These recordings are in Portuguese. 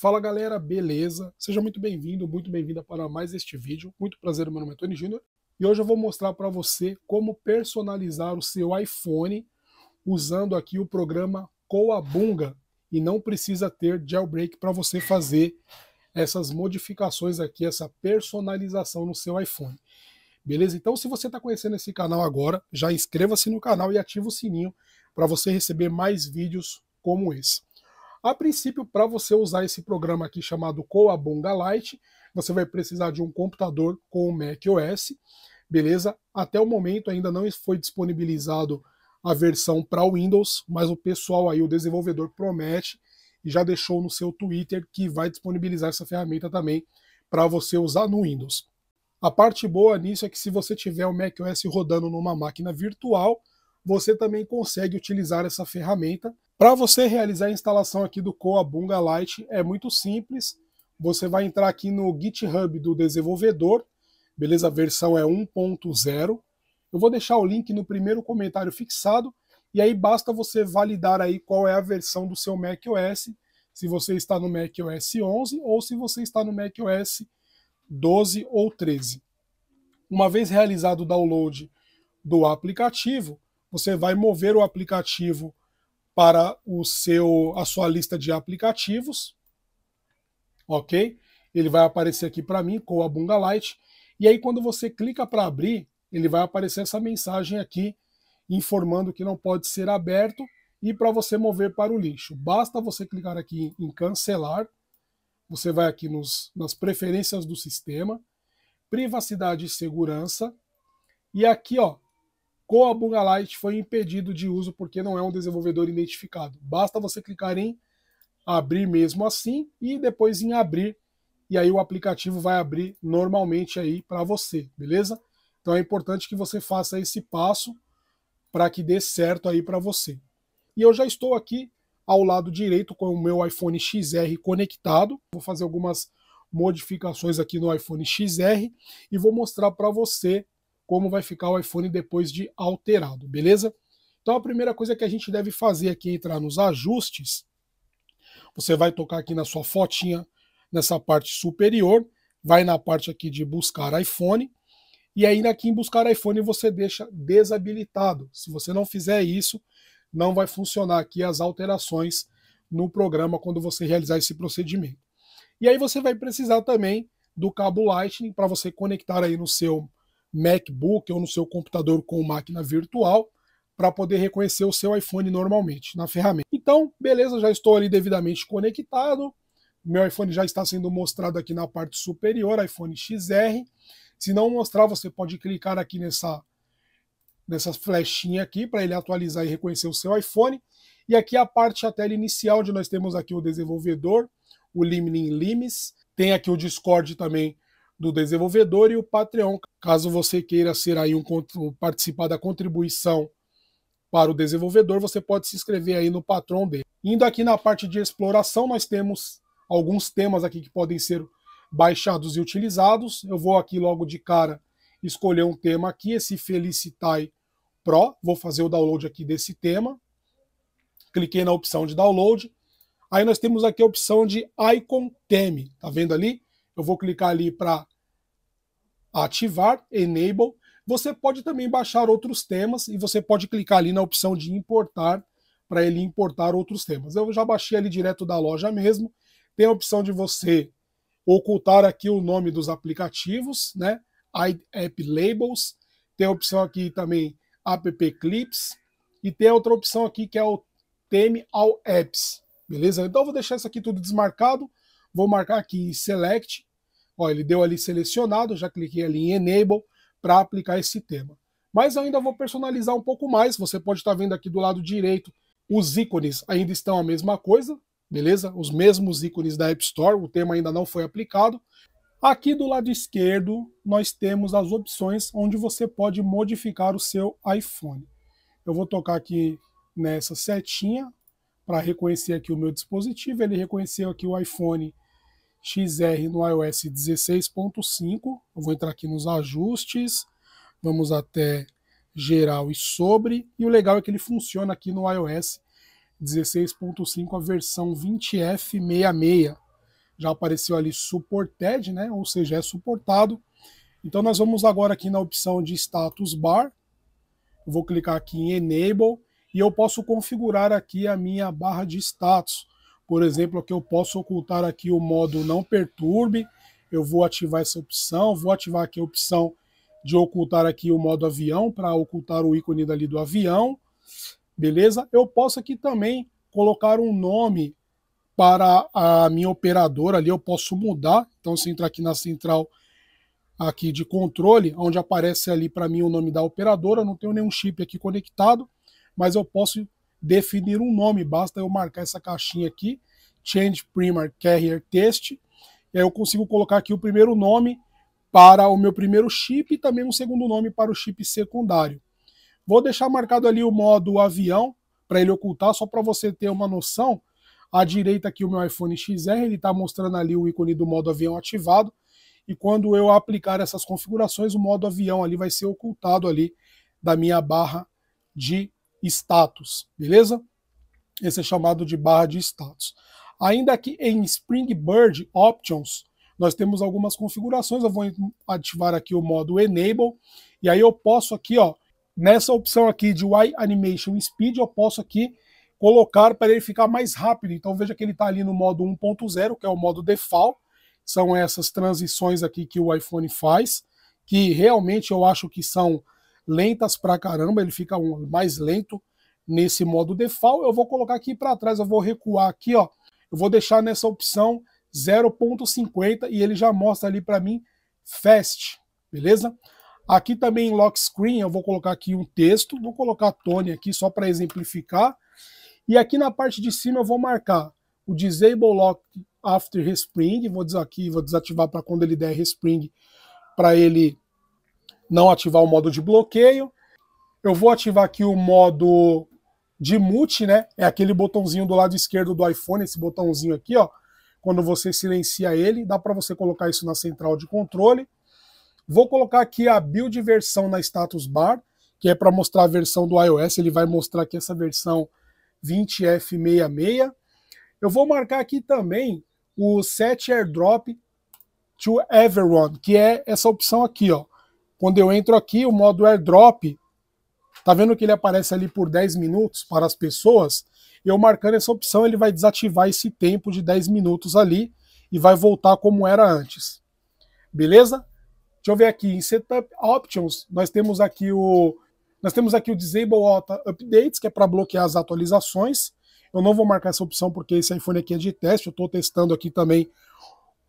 Fala galera, beleza? Seja muito bem-vindo, muito bem-vinda para mais este vídeo. Muito prazer, meu nome é Tony Júnior e hoje eu vou mostrar para você como personalizar o seu iPhone usando aqui o programa Coabunga e não precisa ter jailbreak para você fazer essas modificações aqui, essa personalização no seu iPhone. Beleza? Então, se você está conhecendo esse canal agora, já inscreva-se no canal e ativa o sininho para você receber mais vídeos como esse. A princípio, para você usar esse programa aqui chamado Coabonga Lite, você vai precisar de um computador com macOS, Mac OS, beleza? Até o momento ainda não foi disponibilizado a versão para Windows, mas o pessoal aí, o desenvolvedor promete e já deixou no seu Twitter que vai disponibilizar essa ferramenta também para você usar no Windows. A parte boa nisso é que se você tiver o macOS rodando numa máquina virtual, você também consegue utilizar essa ferramenta para você realizar a instalação aqui do Coabunga Lite é muito simples. Você vai entrar aqui no GitHub do desenvolvedor, beleza? A versão é 1.0. Eu vou deixar o link no primeiro comentário fixado e aí basta você validar aí qual é a versão do seu macOS, se você está no macOS 11 ou se você está no macOS 12 ou 13. Uma vez realizado o download do aplicativo, você vai mover o aplicativo para o seu a sua lista de aplicativos. OK? Ele vai aparecer aqui para mim com a Bunga Lite. E aí quando você clica para abrir, ele vai aparecer essa mensagem aqui informando que não pode ser aberto e para você mover para o lixo. Basta você clicar aqui em cancelar. Você vai aqui nos, nas preferências do sistema, privacidade e segurança. E aqui, ó, a Lite foi impedido de uso porque não é um desenvolvedor identificado. Basta você clicar em abrir mesmo assim e depois em abrir e aí o aplicativo vai abrir normalmente aí para você, beleza? Então é importante que você faça esse passo para que dê certo aí para você. E eu já estou aqui ao lado direito com o meu iPhone XR conectado. Vou fazer algumas modificações aqui no iPhone XR e vou mostrar para você como vai ficar o iPhone depois de alterado, beleza? Então a primeira coisa que a gente deve fazer aqui é entrar nos ajustes. Você vai tocar aqui na sua fotinha, nessa parte superior, vai na parte aqui de buscar iPhone, e aí aqui em buscar iPhone você deixa desabilitado. Se você não fizer isso, não vai funcionar aqui as alterações no programa quando você realizar esse procedimento. E aí você vai precisar também do cabo Lightning para você conectar aí no seu MacBook ou no seu computador com máquina virtual para poder reconhecer o seu iPhone normalmente na ferramenta. Então, beleza, já estou ali devidamente conectado. Meu iPhone já está sendo mostrado aqui na parte superior, iPhone XR. Se não mostrar, você pode clicar aqui nessa, nessa flechinha aqui para ele atualizar e reconhecer o seu iPhone. E aqui a parte a tela inicial, onde nós temos aqui o desenvolvedor, o Limning Limes. Tem aqui o Discord também do desenvolvedor e o Patreon. Caso você queira ser aí um participar da contribuição para o desenvolvedor, você pode se inscrever aí no Patreon dele. Indo aqui na parte de exploração, nós temos alguns temas aqui que podem ser baixados e utilizados. Eu vou aqui logo de cara escolher um tema aqui, esse Felicitai Pro. Vou fazer o download aqui desse tema. Cliquei na opção de download. Aí nós temos aqui a opção de Icon Theme, tá vendo ali? Eu vou clicar ali para ativar, enable. Você pode também baixar outros temas e você pode clicar ali na opção de importar para ele importar outros temas. Eu já baixei ali direto da loja mesmo. Tem a opção de você ocultar aqui o nome dos aplicativos, né? App Labels. Tem a opção aqui também App Clips. E tem outra opção aqui que é o Teme All Apps. Beleza? Então eu vou deixar isso aqui tudo desmarcado. Vou marcar aqui em Select Ó, ele deu ali selecionado, já cliquei ali em Enable para aplicar esse tema. Mas ainda vou personalizar um pouco mais. Você pode estar tá vendo aqui do lado direito, os ícones ainda estão a mesma coisa, beleza? Os mesmos ícones da App Store, o tema ainda não foi aplicado. Aqui do lado esquerdo, nós temos as opções onde você pode modificar o seu iPhone. Eu vou tocar aqui nessa setinha para reconhecer aqui o meu dispositivo. Ele reconheceu aqui o iPhone XR no iOS 16.5. Eu vou entrar aqui nos ajustes, vamos até geral e sobre, e o legal é que ele funciona aqui no iOS 16.5, a versão 20F66. Já apareceu ali supported, né? ou seja, é suportado. Então nós vamos agora aqui na opção de status bar, eu vou clicar aqui em enable, e eu posso configurar aqui a minha barra de status. Por exemplo, que eu posso ocultar aqui o modo não perturbe, eu vou ativar essa opção, vou ativar aqui a opção de ocultar aqui o modo avião para ocultar o ícone dali do avião, beleza? Eu posso aqui também colocar um nome para a minha operadora ali, eu posso mudar, então se entrar aqui na central aqui de controle, onde aparece ali para mim o nome da operadora, eu não tenho nenhum chip aqui conectado, mas eu posso definir um nome. Basta eu marcar essa caixinha aqui, Change primer Carrier Test, e aí eu consigo colocar aqui o primeiro nome para o meu primeiro chip e também um segundo nome para o chip secundário. Vou deixar marcado ali o modo avião, para ele ocultar, só para você ter uma noção. À direita aqui o meu iPhone XR, ele está mostrando ali o ícone do modo avião ativado, e quando eu aplicar essas configurações, o modo avião ali vai ser ocultado ali da minha barra de status, beleza? Esse é chamado de barra de status. Ainda aqui em Spring Bird Options, nós temos algumas configurações. Eu vou ativar aqui o modo Enable, e aí eu posso aqui, ó, nessa opção aqui de Y Animation Speed, eu posso aqui colocar para ele ficar mais rápido. Então veja que ele está ali no modo 1.0, que é o modo default. São essas transições aqui que o iPhone faz, que realmente eu acho que são lentas pra caramba, ele fica um, mais lento nesse modo default. Eu vou colocar aqui para trás, eu vou recuar aqui, ó. Eu vou deixar nessa opção 0.50 e ele já mostra ali para mim fast, beleza? Aqui também em lock screen eu vou colocar aqui um texto, vou colocar Tony aqui só para exemplificar. E aqui na parte de cima eu vou marcar o disable lock after respring, vou aqui, vou desativar para quando ele der respring, para ele não ativar o modo de bloqueio. Eu vou ativar aqui o modo de mute, né? É aquele botãozinho do lado esquerdo do iPhone, esse botãozinho aqui, ó. Quando você silencia ele, dá para você colocar isso na central de controle. Vou colocar aqui a build versão na status bar, que é para mostrar a versão do iOS. Ele vai mostrar aqui essa versão 20F66. Eu vou marcar aqui também o set airdrop to everyone, que é essa opção aqui, ó. Quando eu entro aqui, o modo airdrop, tá vendo que ele aparece ali por 10 minutos para as pessoas? Eu marcando essa opção, ele vai desativar esse tempo de 10 minutos ali e vai voltar como era antes. Beleza? Deixa eu ver aqui em Setup Options, nós temos aqui o nós temos aqui o Disable Auto Updates, que é para bloquear as atualizações. Eu não vou marcar essa opção porque esse iPhone aqui é de teste, eu estou testando aqui também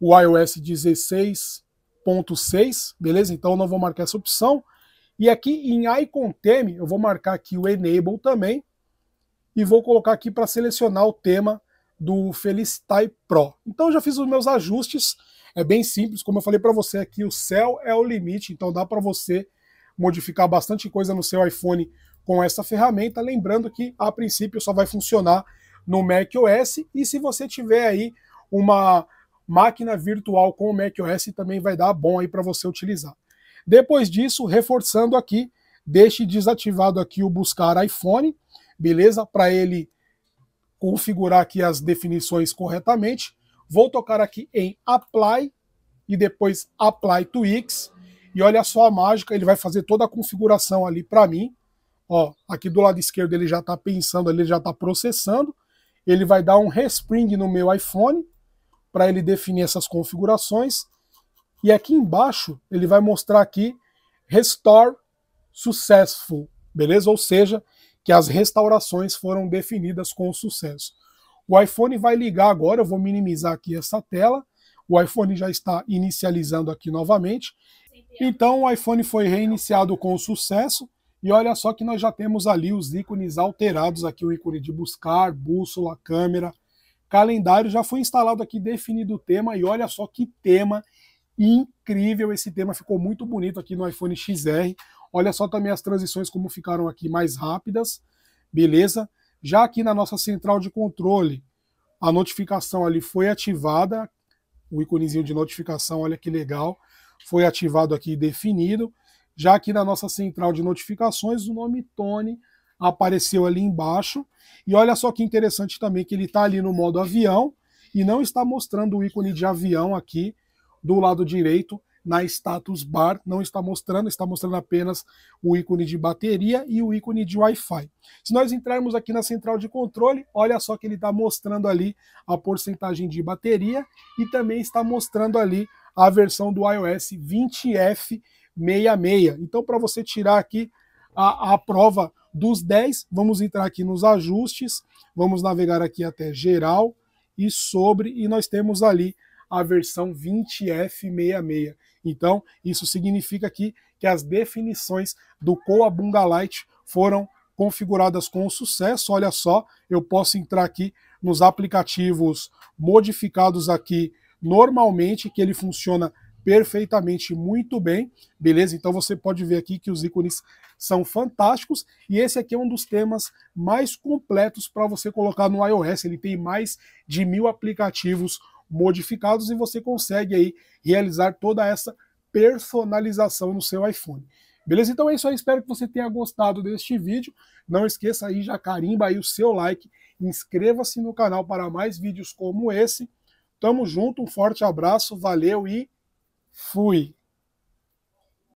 o iOS 16 1.6, beleza? Então eu não vou marcar essa opção. E aqui em Icon Theme, eu vou marcar aqui o Enable também e vou colocar aqui para selecionar o tema do Felicity Pro. Então já fiz os meus ajustes, é bem simples, como eu falei para você aqui, o céu é o limite, então dá para você modificar bastante coisa no seu iPhone com essa ferramenta, lembrando que a princípio só vai funcionar no macOS e se você tiver aí uma máquina virtual com o macOS também vai dar bom aí para você utilizar. Depois disso, reforçando aqui, deixe desativado aqui o buscar iPhone, beleza? Para ele configurar aqui as definições corretamente. Vou tocar aqui em Apply e depois Apply to X. E olha só a mágica, ele vai fazer toda a configuração ali para mim. Ó, aqui do lado esquerdo ele já está pensando, ele já está processando. Ele vai dar um respring no meu iPhone para ele definir essas configurações. E aqui embaixo ele vai mostrar aqui Restore Successful, beleza? Ou seja, que as restaurações foram definidas com sucesso. O iPhone vai ligar agora, eu vou minimizar aqui essa tela. O iPhone já está inicializando aqui novamente. Então o iPhone foi reiniciado com sucesso. E olha só que nós já temos ali os ícones alterados, aqui o ícone de buscar, bússola, câmera, calendário, já foi instalado aqui, definido o tema, e olha só que tema incrível esse tema, ficou muito bonito aqui no iPhone XR. Olha só também as transições como ficaram aqui mais rápidas, beleza? Já aqui na nossa central de controle, a notificação ali foi ativada, o íconezinho de notificação, olha que legal, foi ativado aqui definido. Já aqui na nossa central de notificações, o nome Tony apareceu ali embaixo. E olha só que interessante também que ele está ali no modo avião e não está mostrando o ícone de avião aqui do lado direito na status bar, não está mostrando, está mostrando apenas o ícone de bateria e o ícone de Wi-Fi. Se nós entrarmos aqui na central de controle, olha só que ele está mostrando ali a porcentagem de bateria e também está mostrando ali a versão do iOS 20F66. Então, para você tirar aqui a, a prova dos 10, vamos entrar aqui nos ajustes, vamos navegar aqui até geral e sobre, e nós temos ali a versão 20F66. Então, isso significa aqui que as definições do Coabunga Lite foram configuradas com sucesso. Olha só, eu posso entrar aqui nos aplicativos modificados aqui normalmente, que ele funciona perfeitamente muito bem, beleza? Então você pode ver aqui que os ícones são fantásticos e esse aqui é um dos temas mais completos para você colocar no iOS. Ele tem mais de mil aplicativos modificados e você consegue aí realizar toda essa personalização no seu iPhone. Beleza? Então é isso aí, espero que você tenha gostado deste vídeo. Não esqueça aí, já carimba aí o seu like, inscreva-se no canal para mais vídeos como esse. Tamo junto, um forte abraço, valeu e Fui.